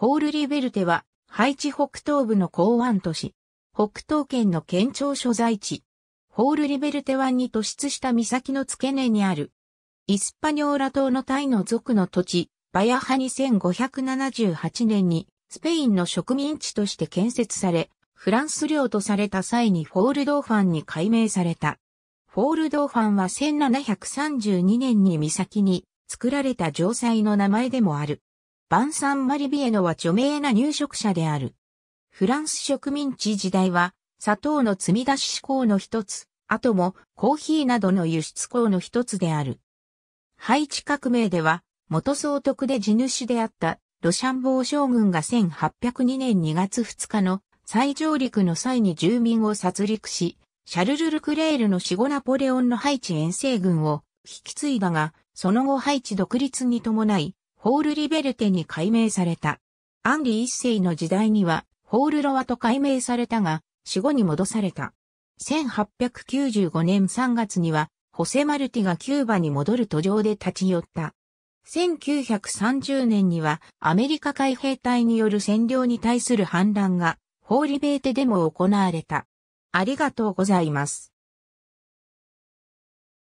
ホールリベルテは、ハイチ北東部の港湾都市、北東県の県庁所在地、ホールリベルテ湾に突出した岬の付け根にある、イスパニョーラ島のタイの族の土地、バヤハ2578年に、スペインの植民地として建設され、フランス領とされた際にフォールドーファンに改名された。フォールドーファンは1732年に岬に作られた城塞の名前でもある。バンサン・マリビエノは著名な入植者である。フランス植民地時代は、砂糖の積み出し向の一つ、あともコーヒーなどの輸出港の一つである。ハイチ革命では、元総督で地主であったロシャンボー将軍が1802年2月2日の再上陸の際に住民を殺戮し、シャルル・ルクレールの死後ナポレオンのハイチ遠征軍を引き継いだが、その後ハイチ独立に伴い、ホール・リベルテに改名された。アンリ一世の時代には、ホール・ロワと改名されたが、死後に戻された。1895年3月には、ホセ・マルティがキューバに戻る途上で立ち寄った。1930年にはアメリカ海兵隊による占領に対する反乱が、ホーリベーテでも行われた。ありがとうございます。